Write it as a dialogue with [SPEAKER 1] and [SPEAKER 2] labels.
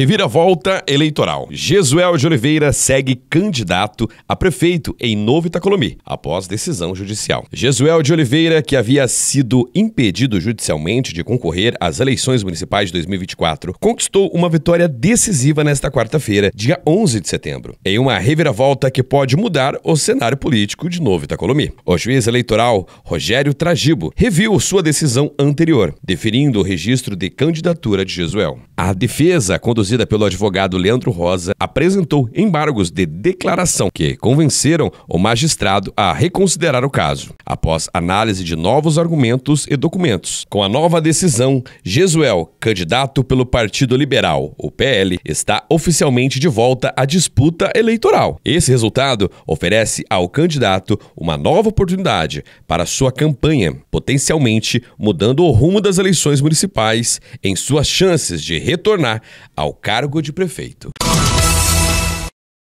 [SPEAKER 1] Reviravolta eleitoral. Jesuel de Oliveira segue candidato a prefeito em Novo Itacolomi, após decisão judicial. Jesuel de Oliveira, que havia sido impedido judicialmente de concorrer às eleições municipais de 2024, conquistou uma vitória decisiva nesta quarta-feira, dia 11 de setembro, em uma reviravolta que pode mudar o cenário político de Novo Itacolomi. O juiz eleitoral Rogério Tragibo reviu sua decisão anterior, deferindo o registro de candidatura de Jesuel. A defesa conduziu conduzida pelo advogado Leandro Rosa, apresentou embargos de declaração que convenceram o magistrado a reconsiderar o caso, após análise de novos argumentos e documentos. Com a nova decisão, Jesuel, candidato pelo Partido Liberal, o PL, está oficialmente de volta à disputa eleitoral. Esse resultado oferece ao candidato uma nova oportunidade para sua campanha, potencialmente mudando o rumo das eleições municipais em suas chances de retornar ao cargo de prefeito.